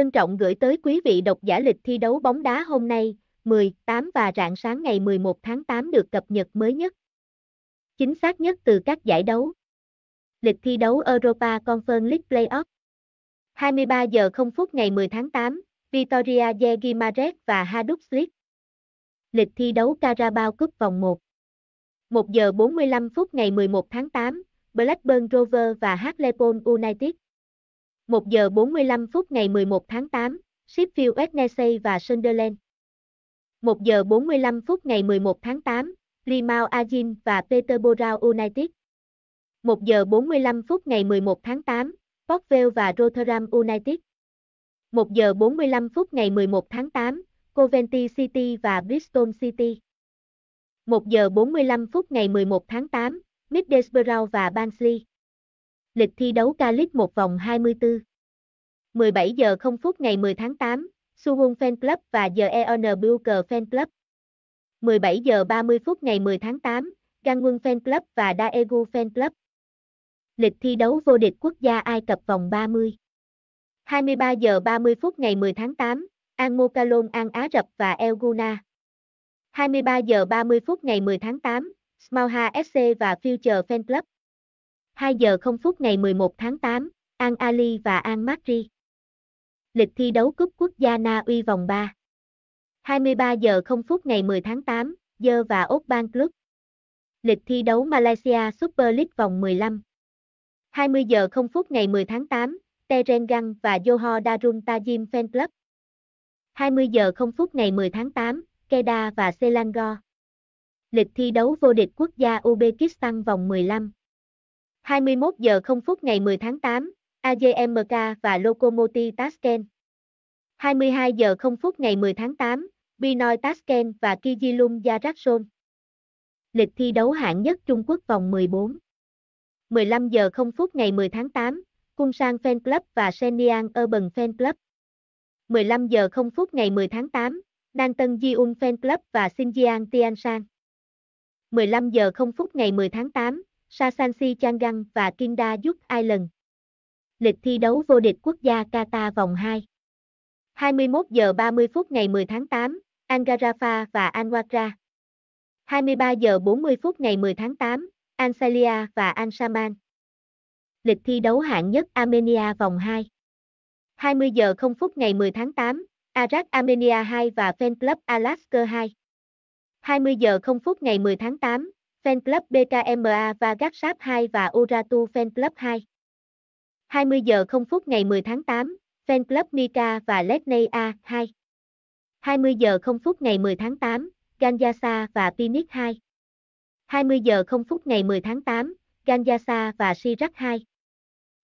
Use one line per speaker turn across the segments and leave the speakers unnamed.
Trân trọng gửi tới quý vị độc giả lịch thi đấu bóng đá hôm nay, 18 và rạng sáng ngày 11 tháng 8 được cập nhật mới nhất. Chính xác nhất từ các giải đấu. Lịch thi đấu Europa Conference League Playoff. 23 giờ 0 phút ngày 10 tháng 8, Vitoria de và Hajduk Split. Lịch thi đấu Carabao Cup vòng 1. 1 giờ 45 phút ngày 11 tháng 8, Blackburn Rovers và Hartlepool United. 1 giờ 45 phút ngày 11 tháng 8, Sheffield Wednesday và Sunderland. 1 giờ 45 phút ngày 11 tháng 8, Plymouth Argyle và Peterborough United. 1 giờ 45 phút ngày 11 tháng 8, Port Vale và Rotherham United. 1 giờ 45 phút ngày 11 tháng 8, Coventry City và Bristol City. 1 giờ 45 phút ngày 11 tháng 8, Middlesbrough và Barnsley. Lịch thi đấu Calix một vòng 24. 17 giờ 0 phút ngày 10 tháng 8, Suwon Fan Club và The EON Booker Fan Club. 17 giờ 30 phút ngày 10 tháng 8, Gangwon Fan Club và Daegu Fan Club. Lịch thi đấu vô địch quốc gia Ai Cập vòng 30. 23 giờ 30 phút ngày 10 tháng 8, An Mokalon An Á Rập và El Guna. 23 giờ 30 phút ngày 10 tháng 8, Smalha SC và Future Fan Club. 2 giờ 0 phút ngày 11 tháng 8, An Ali và An Matri. Lịch thi đấu cúp quốc gia Na Uy vòng 3. 23 giờ 0 phút ngày 10 tháng 8, Dơ và Úc Ban Club. Lịch thi đấu Malaysia Super League vòng 15. 20 giờ 0 phút ngày 10 tháng 8, Terengganu và Johor Darul Tajim Fan Club. 20 giờ 0 phút ngày 10 tháng 8, Kedah và Selangor. Lịch thi đấu vô địch quốc gia Uzbekistan vòng 15. 21 giờ 0 phút ngày 10 tháng 8, AJMK và Lokomotiv Tashkent. 22 giờ 0 phút ngày 10 tháng 8, Binoy Tashkent và Kijilum Yarakson. Lịch thi đấu hạng nhất Trung Quốc vòng 14. 15 giờ 0 phút ngày 10 tháng 8, Cung Sang Fan Club và Senian Urban Fan Club. 15 giờ 0 phút ngày 10 tháng 8, Nan Tân Jiun Fan Club và Xinjiang Tian Sang. 15 giờ 0 phút ngày 10 tháng 8, Sasansi Changan và Kinda Youth Island. Lịch thi đấu vô địch quốc gia Qatar vòng 2 21 giờ 30 phút ngày 10 tháng 8, Angarafa và Anwara 23 giờ 40 phút ngày 10 tháng 8, Ansalia và Ansaman Lịch thi đấu hạng nhất Armenia vòng 2 20 giờ 0 phút ngày 10 tháng 8, Arak Armenia 2 và Fan Club Alaska 2 20 giờ 0 phút ngày 10 tháng 8, Fan Club BKMA và Gatsap 2 và Uratu Fan Club 2. 20 giờ 0 phút ngày 10 tháng 8, Fan Club Mika và Letnea 2. 20 giờ 0 phút ngày 10 tháng 8, Ganyasa và Phoenix 2. 20 giờ 0 phút ngày 10 tháng 8, Ganyasa và Sirac 2.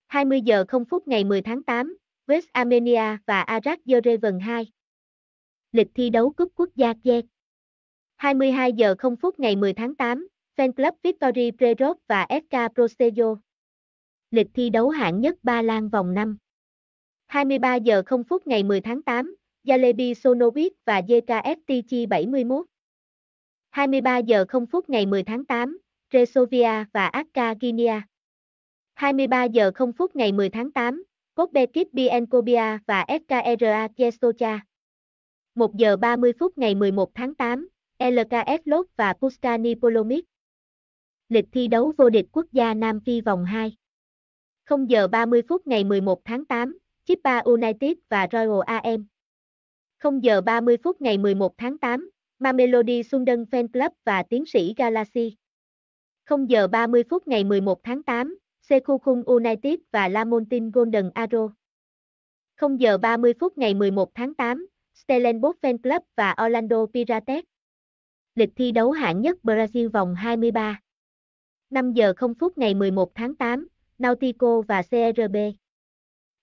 20 giờ 0 phút ngày 10 tháng 8, West Armenia và Arak Yerevan 2. Lịch thi đấu cúp quốc gia Kiev. 22 giờ 0 phút ngày 10 tháng 8, Fan Club Victory Prerov và SK Prostejo. Lịch thi đấu hạng nhất Ba Lan vòng 5 23 giờ 0 phút ngày 10 tháng 8, Jalebi Sonovic và JKSTC 71 23 giờ 0 phút ngày 10 tháng 8, Resovia và Akka Guinea 23 giờ 0 phút ngày 10 tháng 8, Kopekip Bienkobia và SKRA Kiestocha 1 giờ 30 phút ngày 11 tháng 8, LKS Lod và Puskani Polomik lịch thi đấu vô địch quốc gia Nam Phi vòng 2. 0 giờ 30 phút ngày 11 tháng 8, Chippa United và Royal AM. 0 giờ 30 phút ngày 11 tháng 8, Mamelody Sundon Fan Club và Tiến sĩ Galaxy. 0 giờ 30 phút ngày 11 tháng 8, Sekukung United và Lamontin Golden Arrow. 0 giờ 30 phút ngày 11 tháng 8, Stellenbosch Fan Club và Orlando Pirates. Lịch thi đấu hạng nhất Brazil vòng 23. 5 giờ 0 phút ngày 11 tháng 8, Nautico và CRB.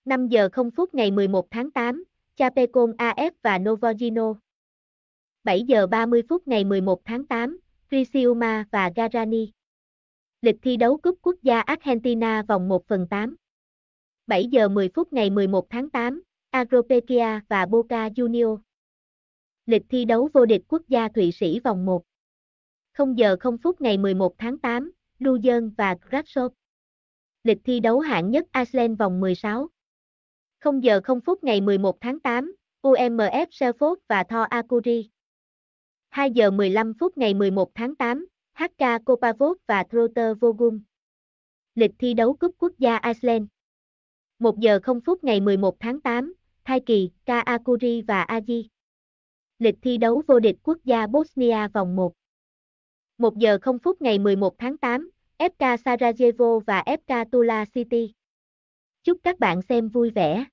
5 giờ 0 phút ngày 11 tháng 8, Chapecon AF và Novogino. 7 giờ 30 phút ngày 11 tháng 8, Risiuma và Garani. Lịch thi đấu cúp quốc gia Argentina vòng 1 phần 8. 7 giờ 10 phút ngày 11 tháng 8, Agropecia và Boca Juniors. Lịch thi đấu vô địch quốc gia Thụy Sĩ vòng 1. 0 giờ 0 phút ngày 11 tháng 8, Lujan và Kratsov. Lịch thi đấu hạng nhất Iceland vòng 16. 0 giờ 0 phút ngày 11 tháng 8, UMF Selfos và Thor Akuri. 2 giờ 15 phút ngày 11 tháng 8, HK Kopavov và Trotter Vogum. Lịch thi đấu cúp quốc gia Iceland. 1 giờ 0 phút ngày 11 tháng 8, Thai Kỳ, Kaakuri và Aji. Lịch thi đấu vô địch quốc gia Bosnia vòng 1. 1 giờ 0 phút ngày 11 tháng 8, FK Sarajevo và FK Tula City. Chúc các bạn xem vui vẻ.